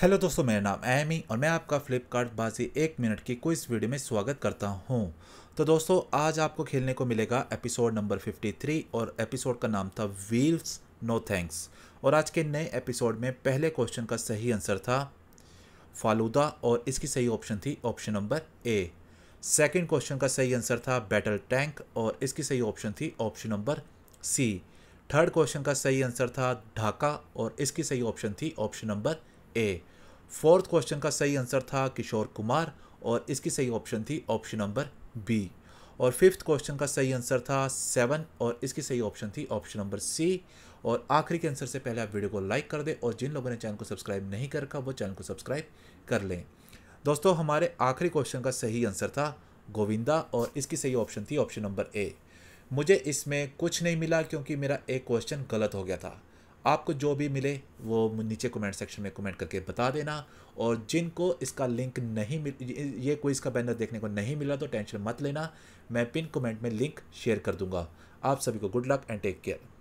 hello दोस्तों मेरा नाम एमी और मैं आपका फ्लिपकार्ट बाजी एक मिनट की कोई इस वीडियो में स्वागत करता हूं तो दोस्तों आज आपको खेलने को मिलेगा एपिसोड नंबर 53 और एपिसोड का नाम था व्हील्स नो थैंक्स और आज के नए एपिसोड में पहले क्वेश्चन का सही आंसर था फालूदा और इसकी सही ऑप्शन थी option number A second question का सही आंसर था बैटल टैंक और इसकी सही ऑप्शन थी option number C third question का सही आंसर था ढाका और इसकी सही ऑप्शन थी option number A fourth question का सही आंसर था किशोर कुमार और इसकी सही ऑप्शन थी ऑप्शन नंबर बी और फिफ्थ क्वेश्चन का सही आंसर था सेवन और इसकी सही ऑप्शन थी ऑप्शन नंबर सी और आखिरी के आंसर से पहले आप वीडियो को लाइक कर दें और जिन लोगों ने चैनल को सब्सक्राइब नहीं कर रखा वो चैनल को सब्सक्राइब कर लें दोस्तों हमारे आखिरी क्वेश्चन का सही आंसर था गोविंदा और इसकी सही ऑप्शन थी ऑप्शन नंबर ए मुझे इसमें कुछ नहीं मिला क्योंकि मेरा एक क्वेश्चन गलत हो गया था आपको जो भी मिले वो नीचे कमेंट सेक्शन में कमेंट करके बता देना और जिनको इसका लिंक नहीं मिल ये कोई इसका बैनर देखने को नहीं मिला तो टेंशन मत लेना मैं पिन कमेंट में लिंक शेयर कर दूंगा आप सभी को good luck and take care